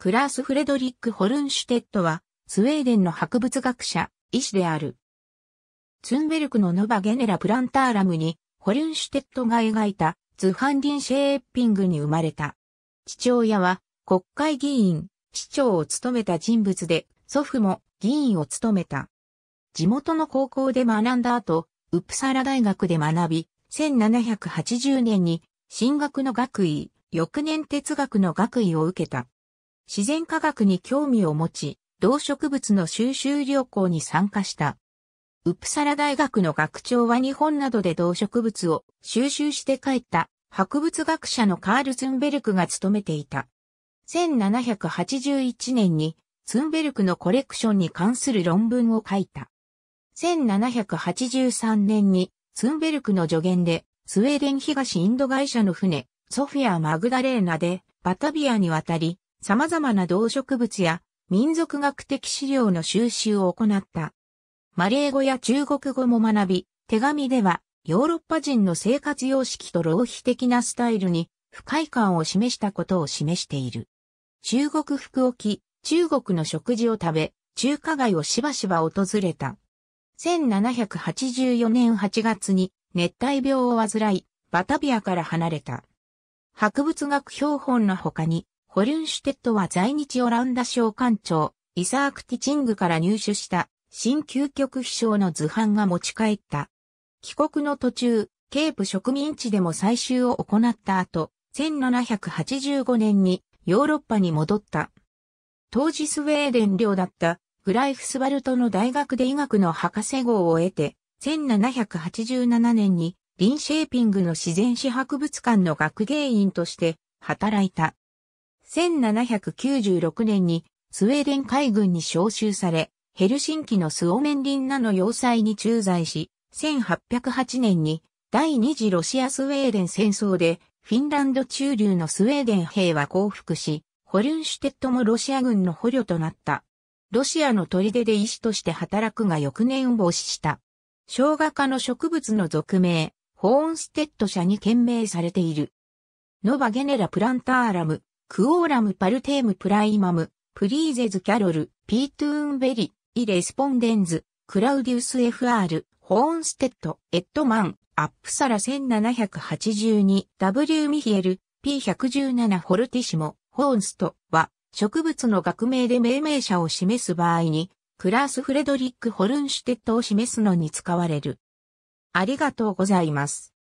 クラース・フレドリック・ホルンシュテットは、スウェーデンの博物学者、医師である。ツンベルクのノバ・ゲネラ・プランターラムに、ホルンシュテットが描いた、ズハンディン・シェーッピングに生まれた。父親は、国会議員、市長を務めた人物で、祖父も議員を務めた。地元の高校で学んだ後、ウプサラ大学で学び、1780年に進学の学位、翌年哲学の学位を受けた。自然科学に興味を持ち、動植物の収集旅行に参加した。ウプサラ大学の学長は日本などで動植物を収集して帰った博物学者のカール・ツンベルクが務めていた。1781年にツンベルクのコレクションに関する論文を書いた。1783年にツンベルクの助言でスウェーデン東インド会社の船ソフィア・マグダレーナでバタビアに渡り様々な動植物や民族学的資料の収集を行った。マレー語や中国語も学び、手紙ではヨーロッパ人の生活様式と浪費的なスタイルに不快感を示したことを示している。中国服を着、中国の食事を食べ、中華街をしばしば訪れた。1784年8月に熱帯病を患い、バタビアから離れた。博物学標本の他に、ホルンシュテットは在日オランダ商館長、イサーク・ティチングから入手した新究極飛翔の図版が持ち帰った。帰国の途中、ケープ植民地でも採集を行った後、1785年にヨーロッパに戻った。当時スウェーデン領だったグライフスバルトの大学で医学の博士号を得て、1787年にリンシェーピングの自然史博物館の学芸員として働いた。1796年にスウェーデン海軍に召集され、ヘルシンキのスオメンリンナの要塞に駐在し、1808年に第二次ロシアスウェーデン戦争でフィンランド中流のスウェーデン兵は降伏し、ホルンシュテットもロシア軍の捕虜となった。ロシアの砦で医師として働くが翌年を防止した。生姜科の植物の俗名、ホーンステッド社に懸命されている。ノバゲネラプランターラム、クオーラムパルテームプライマム、プリーゼズキャロル、ピートゥーンベリ、イレスポンデンズ、クラウディウス FR、ホーンステッド、エッドマン、アップサラ 1782W ミヒエル、P117 ホルティシモ、ホーンストは、植物の学名で命名者を示す場合に、クラース・フレドリック・ホルンシュテッドを示すのに使われる。ありがとうございます。